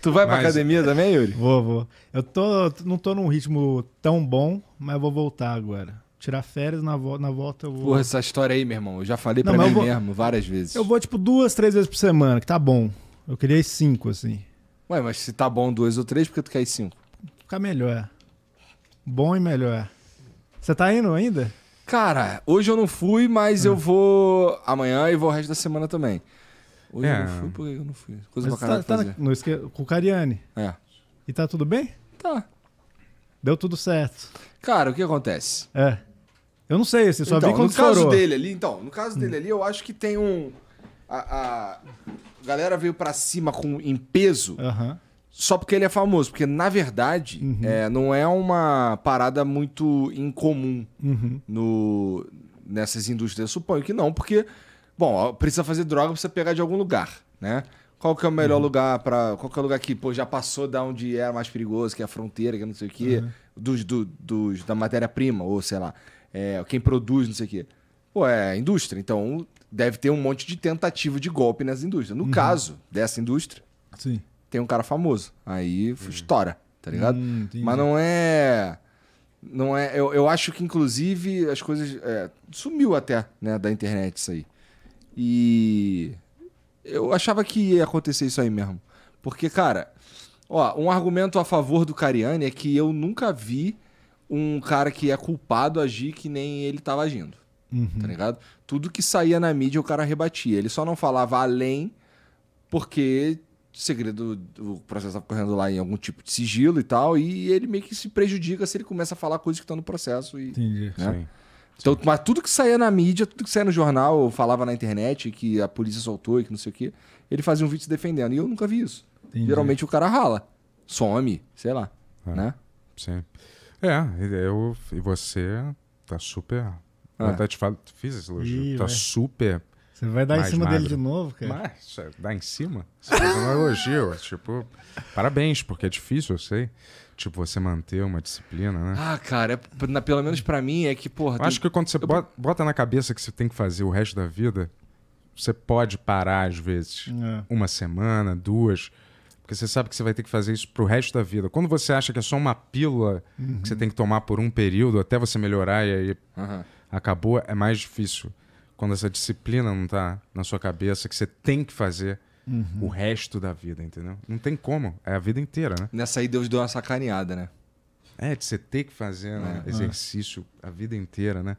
Tu vai pra academia também, Yuri? Vou, vou. Eu tô, não tô num ritmo tão bom, mas vou voltar agora. Tirar férias, na, vo na volta eu vou. Porra, essa história aí, meu irmão. Eu já falei não, pra mim vou... mesmo várias vezes. Eu vou, tipo, duas, três vezes por semana, que tá bom. Eu queria ir cinco, assim. Ué, mas se tá bom duas ou três, por que tu quer ir cinco? Ficar melhor. É. Bom e melhor. É. Você tá indo ainda? Cara, hoje eu não fui, mas eu hum. vou amanhã e vou o resto da semana também. Hoje é. eu não é. fui, porque eu não fui? Coisa pra tá, tá no esque... com o Cariani. É. E tá tudo bem? Tá. Deu tudo certo. Cara, o que acontece? É. Eu não sei, você assim, só então, vi quando no caso chorou. dele ali, então, no caso hum. dele ali, eu acho que tem um... A, a galera veio para cima com, em peso... Aham. só porque ele é famoso. Porque, na verdade, uhum. é, não é uma parada muito incomum uhum. no, nessas indústrias. Eu suponho que não, porque Bom, precisa fazer droga, precisa pegar de algum lugar, né? Qual que é o melhor uhum. lugar para Qual que é o lugar que pô, já passou da onde era mais perigoso, que é a fronteira, que é não sei o quê, uhum. dos, do, dos, da matéria-prima, ou sei lá, é, quem produz, não sei o quê. Pô, é indústria, então deve ter um monte de tentativa de golpe nas indústrias. No uhum. caso dessa indústria, Sim. tem um cara famoso. Aí uhum. estoura, tá ligado? Hum, Mas não é. Não é. Eu, eu acho que, inclusive, as coisas. É, sumiu até, né, da internet isso aí. E eu achava que ia acontecer isso aí mesmo. Porque, cara, ó, um argumento a favor do Cariani é que eu nunca vi um cara que é culpado agir que nem ele tava agindo. Uhum. Tá ligado? Tudo que saía na mídia o cara rebatia. Ele só não falava além porque segredo, o processo estava tá correndo lá em algum tipo de sigilo e tal, e ele meio que se prejudica se ele começa a falar coisas que estão no processo. E, Entendi. Né? Sim. Então, mas tudo que saía na mídia, tudo que saía no jornal, falava na internet que a polícia soltou e que não sei o quê, ele fazia um vídeo se defendendo. E eu nunca vi isso. Entendi. Geralmente o cara rala, some, sei lá, é, né? Sim. É, eu e você tá super. É. Eu até te falo, fiz esse elogio. Ih, tá ué. super você vai dar em cima magro. dele de novo, cara? Mas, dar em cima? Você faz um elogio. É tipo, parabéns, porque é difícil, eu sei. Tipo, você manter uma disciplina, né? Ah, cara, é, na, pelo menos para mim é que, porra. Eu tem... Acho que quando você eu... bota, bota, na cabeça que você tem que fazer o resto da vida, você pode parar, às vezes, é. uma semana, duas. Porque você sabe que você vai ter que fazer isso pro resto da vida. Quando você acha que é só uma pílula uhum. que você uhum. tem que tomar por um período até você melhorar e aí uhum. acabou, é mais difícil quando essa disciplina não tá na sua cabeça, que você tem que fazer uhum. o resto da vida, entendeu? Não tem como, é a vida inteira, né? Nessa aí Deus deu uma sacaneada, né? É, de você ter que fazer né? É. exercício a vida inteira, né?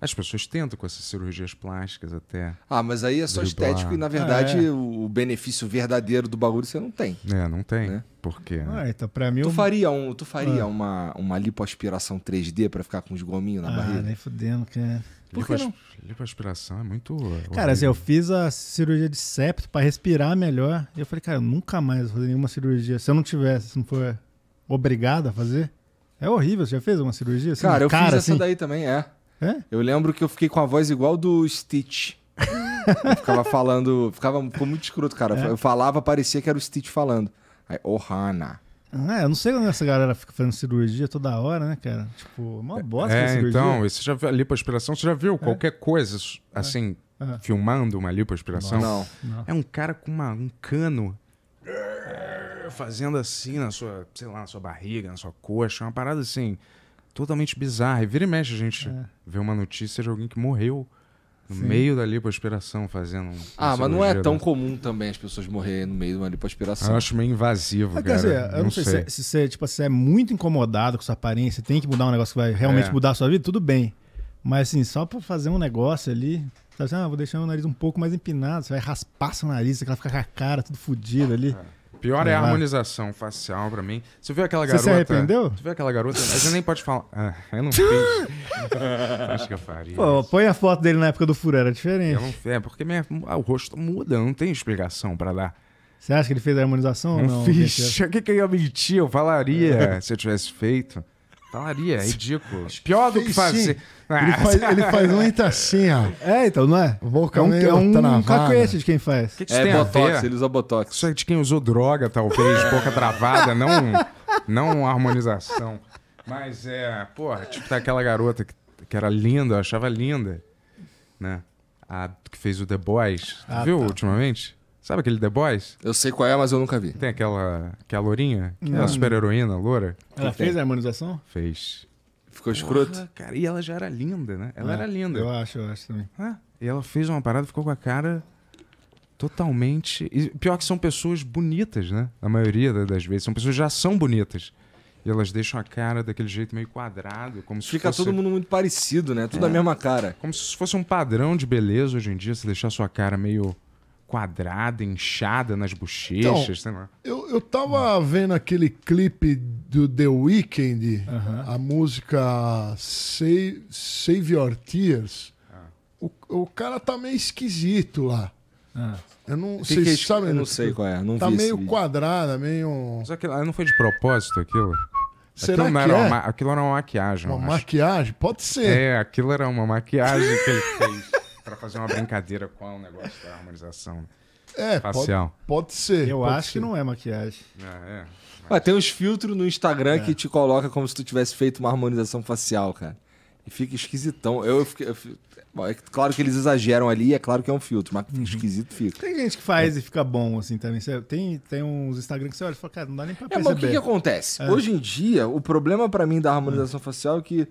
As pessoas tentam com essas cirurgias plásticas até. Ah, mas aí é só driblar. estético e, na verdade, é. o benefício verdadeiro do bagulho você não tem. É, não tem. Né? Por quê? Ah, então pra mim... Tu eu... faria, um, tu faria ah. uma, uma lipoaspiração 3D para ficar com os gominhos na ah, barriga? Ah, nem fudendo, cara. É- Por que não? Lipoaspiração é muito. Cara, assim, eu fiz a cirurgia de septo para respirar melhor. E eu falei, cara, eu nunca mais vou fazer nenhuma cirurgia. Se eu não tivesse, se não for obrigado a fazer, é horrível. Você já fez uma cirurgia? Assim, cara, eu cara, fiz assim? essa daí também, é. Eu lembro que eu fiquei com a voz igual do Stitch. eu ficava falando. Ficava, ficou muito escroto, cara. É? Eu falava, parecia que era o Stitch falando. Aí, Ohana. Ah, eu não sei onde essa galera fica fazendo cirurgia toda hora, né, cara? Tipo, uma é, bosta é, cirurgia. Então, você já viu a lipoaspiração? Você já viu é? qualquer coisa, é. assim, é. filmando uma lipoaspiração? Não. não. É um cara com uma, um cano fazendo assim na sua, sei lá, na sua barriga, na sua coxa, uma parada assim totalmente bizarra. E vira e mexe, a gente é. vê uma notícia de alguém que morreu no Sim. meio da lipoaspiração fazendo. Um ah, mas não é tão né? comum também as pessoas morrerem no meio de uma lipoaspiração. Eu acho meio invasivo, ah, cara. Quer dizer, eu não, não sei, sei, é, Se, você, tipo, se você é muito incomodado com sua aparência, tem que mudar um negócio que vai realmente é. mudar a sua vida, tudo bem. Mas assim, só pra fazer um negócio ali, sabe assim, ah, vou deixar o nariz um pouco mais empinado, você vai raspar seu nariz, aquela fica com a cara tudo fodida ali. É. Pior é a é? harmonização facial pra mim. Você viu aquela garota. Você se arrependeu? Você viu aquela garota? A gente nem pode falar. Ah, eu não fiz. Acho que eu faria. Pô, põe a foto dele na época do furo, era diferente. Não, é, porque minha, ah, o rosto muda, não tem explicação pra dar. Você acha que ele fez a harmonização? Não, não fiz. O que, que eu ia mentir? Eu falaria é. se eu tivesse feito. Falaria, é ridículo. Pior do que fazer. Ah. ele, faz, ele faz muita tá assim, ó. É, então, não é? Boca é um, é um travada. cacuete de quem faz. Que que é, botox, ele usa botox. Isso é de quem usou droga, talvez, boca travada, não, não harmonização. Mas é, porra, tipo, tá aquela garota que, que era linda, eu achava linda, né? A que fez o The Boys. Ah, viu tá. ultimamente? Sabe aquele The Boys? Eu sei qual é, mas eu nunca vi. Tem aquela, aquela lourinha, que é a super-heroína, loura. Ela fez a harmonização? Fez. Ficou escroto? Cara, e ela já era linda, né? Ela é, era linda. Eu acho, eu acho também. Ah, e ela fez uma parada, ficou com a cara totalmente. E pior que são pessoas bonitas, né? A maioria das vezes. São pessoas que já são bonitas. E elas deixam a cara daquele jeito meio quadrado, como Fica fosse... todo mundo muito parecido, né? Tudo é. a mesma cara. Como se fosse um padrão de beleza hoje em dia, se deixar a sua cara meio quadrada, inchada nas então, bochechas, então, sei lá. Eu, eu tava vendo aquele clipe do The Weeknd, a música Save, Save Your Tears. Ah. O, o cara tá meio esquisito lá. Ah. Eu não, sei, vocês é sabem, eu não né? sei qual é. Não tá meio quadrada, meio. Só que não foi de propósito aquilo? Será aquilo, que era é? uma, aquilo era uma maquiagem. Uma maquiagem? Pode ser. É, aquilo era uma maquiagem que ele fez. para fazer uma brincadeira com o negócio da harmonização é, facial. Pode, pode ser. Eu pode acho ser. que não é maquiagem. É, é. Mas... Ué, tem uns filtros no Instagram é. que te coloca como se tu tivesse feito uma harmonização facial, cara. E fica esquisitão. Eu, eu, bom, é claro que eles exageram ali, é claro que é um filtro, mas uhum. esquisito fica. Tem gente que faz é. e fica bom, assim, também. Tem, tem uns Instagram que você olha e fala, cara, não dá nem pra perceber. É, mas o que, que acontece? É. Hoje em dia, o problema para mim da harmonização facial é que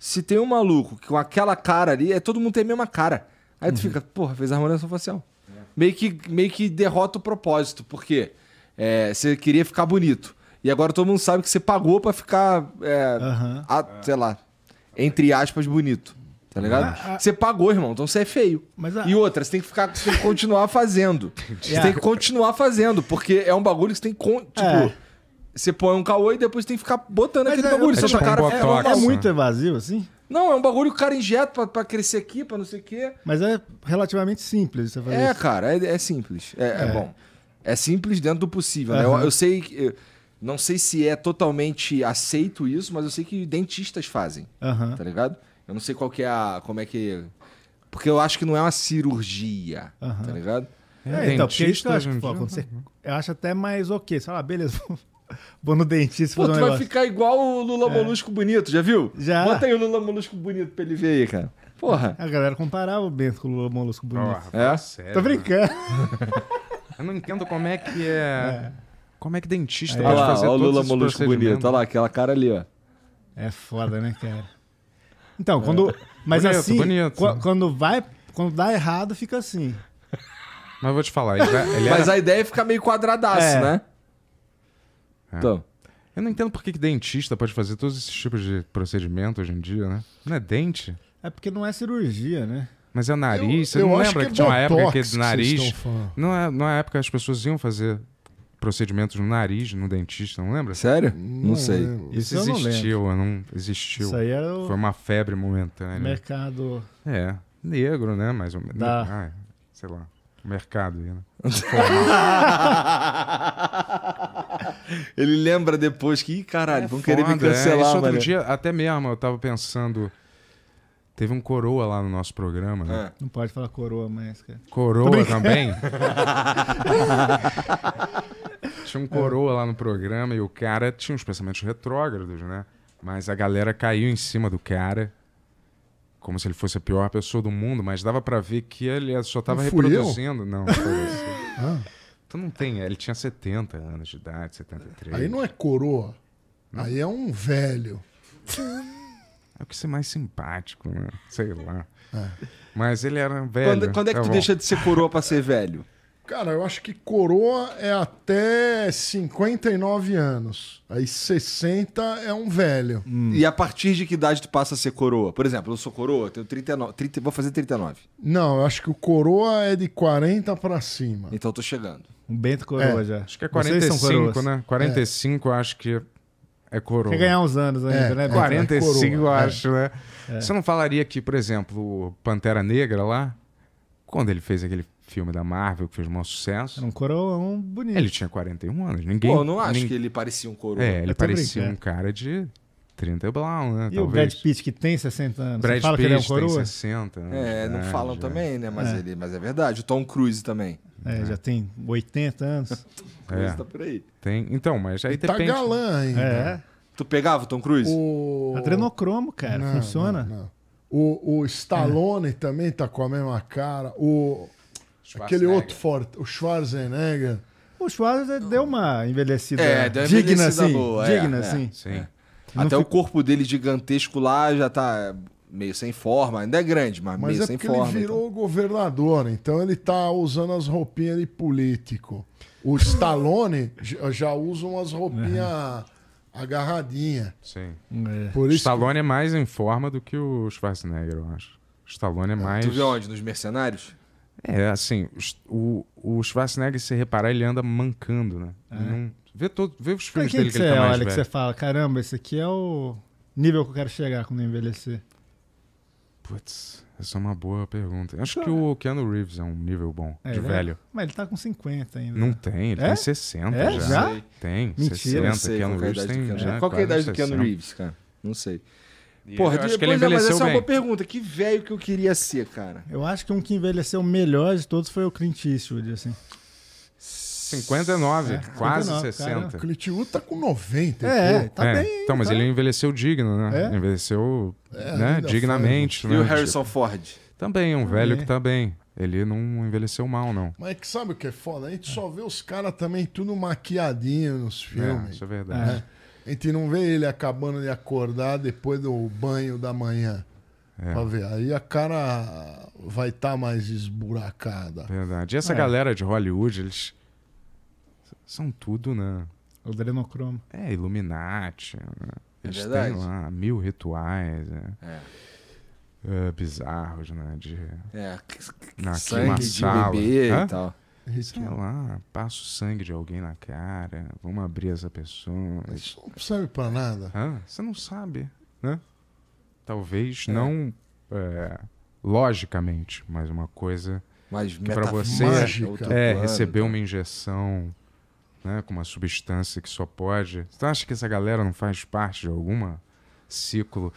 se tem um maluco que com aquela cara ali, é todo mundo tem a mesma cara. Aí tu fica, porra, fez harmonização facial. É. Meio, que, meio que derrota o propósito, porque é, você queria ficar bonito. E agora todo mundo sabe que você pagou para ficar, é, uhum. a, sei lá, entre aspas, bonito. Tá ligado? você pagou, irmão, então você é feio. e outra, você tem que ficar. Tem que continuar fazendo. Você tem que continuar fazendo, porque é um bagulho que você tem que. É. Tipo, é. você põe um caô e depois tem que ficar botando mas aquele é, bagulho. É, só tipo, cara um botox, é, é muito evasivo, assim? Não, é um bagulho que o cara injeta para crescer aqui, para não sei o quê. Mas é relativamente simples você fazer É, isso. cara, é, é simples. É, é. é, bom. É simples dentro do possível, né? eu, eu, sei. Eu, não sei se é totalmente aceito isso, mas eu sei que dentistas fazem. Uhum. Tá ligado? Eu não sei qual que é a. como é que. Porque eu acho que não é uma cirurgia, uhum. tá ligado? É, é então, dentista, eu acho, que, pô, você, eu né? acho até mais ok. Você beleza, Vou no dentista Pô, tu um vai ficar igual o Lula é. Molusco bonito, já viu? Já. Bota aí o Lula Molusco bonito pra ele ver aí, cara. Porra. A galera comparava o Bento com o Lula Molusco bonito. Oh, é? Sério? Tô né? brincando. Eu não entendo como é que é... é. Como é que dentista é. pode olha fazer lá, olha o Lula Molusco bonito. Olha lá, aquela cara ali, ó. É foda, né, cara? Então, é. quando... Mas bonito, assim, bonito. quando vai... Quando dá errado, fica assim. Mas vou te falar. Ele vai, é, Mas a ideia é ficar meio quadradaço, é. né? É. Então. Eu não entendo por que, que dentista pode fazer todos esses tipos de procedimento hoje em dia, né? Não é dente? É porque não é cirurgia, né? Mas é nariz. Eu, você eu não lembra que, é que tinha uma época que, que nariz. Não é, não é época as pessoas iam fazer procedimentos no nariz, no dentista, não lembra? Sério? Não, não sei. Isso, Isso existiu, não, não, existiu. Isso aí era o Foi uma febre momentânea. Mercado. É. Negro, né? Mais ou menos. Da... Ah, é, sei lá mercado. Né? Ele lembra depois que, Ih, caralho, é vão foda, querer me é, cancelar. É. Isso outro dia, até mesmo, eu tava pensando. Teve um coroa lá no nosso programa, né? É. Não pode falar coroa mais, cara. Coroa também? tinha um coroa lá no programa e o cara tinha uns pensamentos retrógrados, né? Mas a galera caiu em cima do cara como se ele fosse a pior pessoa do mundo, mas dava para ver que ele só tava reproduzindo. Eu? Não, ah. tu não tem, ele tinha 70 anos de idade, 73. Aí não é coroa, não. aí é um velho. É o que ser é mais simpático, né? Sei lá. É. Mas ele era velho. Quando, quando é que tá tu bom. deixa de ser coroa pra ser velho? Cara, eu acho que coroa é até 59 anos. Aí 60 é um velho. Hum. E a partir de que idade tu passa a ser coroa? Por exemplo, eu sou coroa, tenho 39, 30, vou fazer 39. Não, eu acho que o coroa é de 40 para cima. Então eu tô chegando. Um Bento coroa é. já. Acho que é 45, né? 45 é. acho que é coroa. Quer ganhar uns anos ainda, é, né? 45 é eu é acho, né? É. Você não falaria que, por exemplo, o Pantera Negra lá, quando ele fez aquele filme da Marvel que fez o maior sucesso. Era um coroão bonito. Ele tinha 41 anos. Ninguém. Pô, eu não acho ninguém... que ele parecia um coroa. É, ele parecia é. um cara de 30 e blau, né? E talvez. o Brad Pitt que tem 60 anos. Brad fala Pitt que ele é um coroa? tem 60 anos. É, não verdade, né, falam é. também, né? Mas, é. Ele, mas é verdade. O Tom Cruise também. É, é. já tem 80 anos. Tom Cruise tá por aí. Tem, então, mas aí depende. Tá galã ainda. É. Tu pegava o Tom Cruise? O... Adrenocromo, cara. Não, funciona. Não, não. O, o Stallone também tá com a mesma cara. O Aquele outro forte, o Schwarzenegger. O Schwarzenegger deu uma envelhecida, é, deu uma digna, envelhecida assim, boa. É, digna, é, assim. É, sim. Até o corpo dele gigantesco lá já tá meio sem forma, ainda é grande, mas, mas meio é sem forma. Ele virou então. governador, então ele tá usando as roupinhas de político. O Stallone já usa umas roupinhas é. agarradinha. Sim. É. Por Stallone que... é mais em forma do que o Schwarzenegger, eu acho. Stallone é, é. mais. Tu viu onde? Nos mercenários? É, assim, o, o Schwarzenegger, se reparar, ele anda mancando, né? É. Não, vê, todo, vê os filmes dele que, que ele tá mais olha velho. que você fala, caramba, esse aqui é o nível que eu quero chegar quando eu envelhecer. Putz, essa é uma boa pergunta. Acho então que o é. Keanu Reeves é um nível bom, é, de é. velho. Mas ele tá com 50 ainda. Não tem, ele tem 60 é? já. já. Tem, Mentira, 60. Sei, Keanu Reeves tem Qual é a idade do Keanu Reeves, cara? Não sei. Porra, eu acho que ele envelheceu é, mas essa bem. é uma boa pergunta. Que velho que eu queria ser, cara? Eu acho que um que envelheceu melhor de todos foi o Clint Eastwood, assim. 59, é, quase 59, 60. Cara, o Clint Eastwood tá com 90. É, pô. tá é. bem. Então, mas tá... ele envelheceu digno, né? É. Envelheceu é, né? dignamente. Né? E o né? Harrison Ford? Também, um velho que tá bem. Ele não envelheceu mal, não. Mas é que sabe o que é foda? A gente só vê os caras também tudo maquiadinho nos é, filmes. É, isso é verdade. A gente não vê ele acabando de acordar depois do banho da manhã. É. Pra ver. Aí a cara vai estar tá mais esburacada. Verdade. E essa é. galera de Hollywood, eles são tudo, né? O adrenocromo. É, Illuminati. Né? É eles é verdade. têm lá mil rituais. Né? É. Uh, bizarros, né? De... É, na, sangue de bebê né? Hã? e tal. Isso que lá, passa o sangue de alguém na cara, vamos abrir essa pessoa. Isso não serve para nada. você não sabe, né? Talvez é. não é, logicamente, mas uma coisa mas que para você mágica, é, é receber tá? uma injeção né, com uma substância que só pode. Você acha que essa galera não faz parte de alguma ciclo?